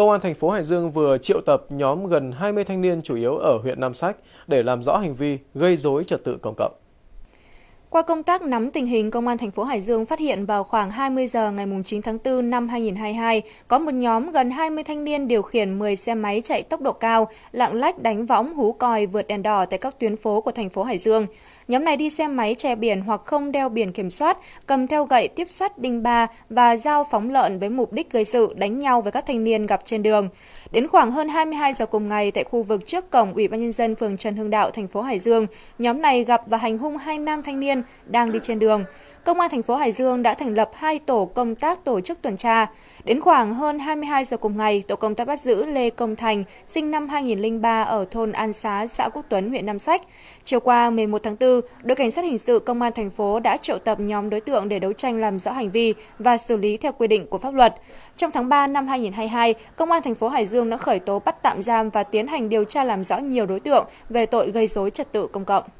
Công an thành phố Hải Dương vừa triệu tập nhóm gần 20 thanh niên chủ yếu ở huyện Nam Sách để làm rõ hành vi gây dối trật tự công cộng. Qua công tác nắm tình hình, Công an thành phố Hải Dương phát hiện vào khoảng 20 giờ ngày 9 tháng 4 năm 2022, có một nhóm gần 20 thanh niên điều khiển 10 xe máy chạy tốc độ cao, lạng lách đánh võng hú còi vượt đèn đỏ tại các tuyến phố của thành phố Hải Dương. Nhóm này đi xe máy che biển hoặc không đeo biển kiểm soát, cầm theo gậy tiếp sắt đinh ba và dao phóng lợn với mục đích gây sự đánh nhau với các thanh niên gặp trên đường. Đến khoảng hơn 22 giờ cùng ngày tại khu vực trước cổng Ủy ban nhân dân phường Trần Hưng Đạo thành phố Hải Dương, nhóm này gặp và hành hung hai nam thanh niên Liêm đang đi trên đường. Công an thành phố Hải Dương đã thành lập hai tổ công tác tổ chức tuần tra. Đến khoảng hơn 22 giờ cùng ngày, tổ công tác bắt giữ Lê Công Thành, sinh năm 2003 ở thôn An Xá, xã Quốc Tuấn, huyện Nam Sách. Chiều qua 11 tháng 4, đội cảnh sát hình sự công an thành phố đã triệu tập nhóm đối tượng để đấu tranh làm rõ hành vi và xử lý theo quy định của pháp luật. Trong tháng 3 năm 2022, công an thành phố Hải Dương đã khởi tố bắt tạm giam và tiến hành điều tra làm rõ nhiều đối tượng về tội gây rối trật tự công cộng.